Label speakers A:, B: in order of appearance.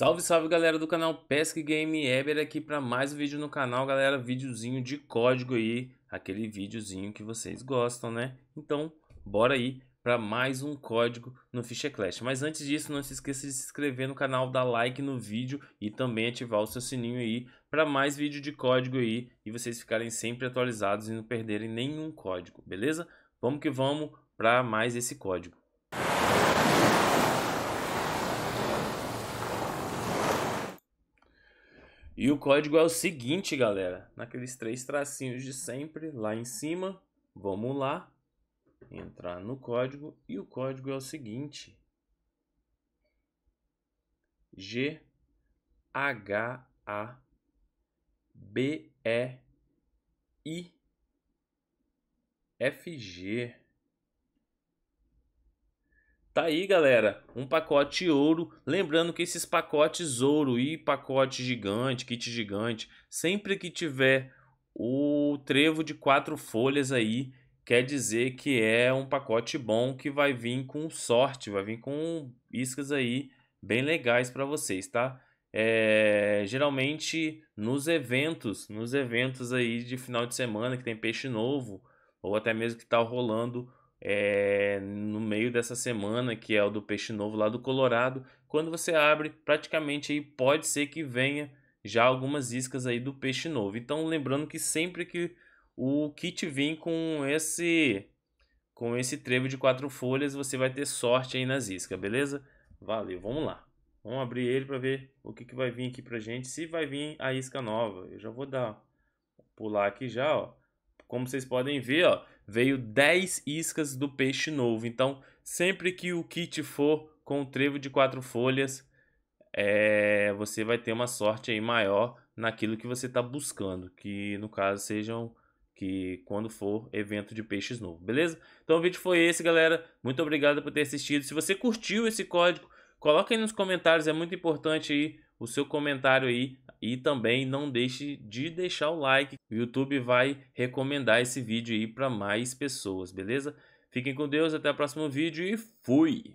A: Salve, salve galera do canal Pesque Game Eber aqui para mais um vídeo no canal, galera, videozinho de código aí, aquele videozinho que vocês gostam, né? Então, bora aí para mais um código no Fisher Clash. Mas antes disso, não se esqueça de se inscrever no canal, dar like no vídeo e também ativar o seu sininho aí para mais vídeo de código aí e vocês ficarem sempre atualizados e não perderem nenhum código, beleza? Vamos que vamos para mais esse código. E o código é o seguinte, galera. Naqueles três tracinhos de sempre, lá em cima. Vamos lá. Entrar no código. E o código é o seguinte. G H A B E I F G Tá aí, galera, um pacote ouro. Lembrando que esses pacotes ouro e pacote gigante, kit gigante, sempre que tiver o trevo de quatro folhas aí, quer dizer que é um pacote bom que vai vir com sorte, vai vir com iscas aí bem legais para vocês, tá? É, geralmente nos eventos, nos eventos aí de final de semana que tem peixe novo, ou até mesmo que tá rolando é, no meio dessa semana, que é o do peixe novo lá do Colorado. Quando você abre, praticamente aí pode ser que venha já algumas iscas aí do peixe novo. Então lembrando que sempre que o kit vir com esse com esse trevo de quatro folhas, você vai ter sorte aí nas iscas, beleza? Valeu, vamos lá. Vamos abrir ele para ver o que, que vai vir aqui pra gente, se vai vir a isca nova. Eu já vou dar pular aqui já, ó. Como vocês podem ver, ó, veio 10 iscas do peixe novo. Então, sempre que o kit for com o trevo de quatro folhas, é, você vai ter uma sorte aí maior naquilo que você está buscando, que no caso sejam que quando for evento de peixes novo, beleza? Então o vídeo foi esse, galera. Muito obrigado por ter assistido. Se você curtiu esse código, coloque aí nos comentários, é muito importante aí o seu comentário aí e também não deixe de deixar o like. O YouTube vai recomendar esse vídeo aí para mais pessoas, beleza? Fiquem com Deus, até o próximo vídeo e fui!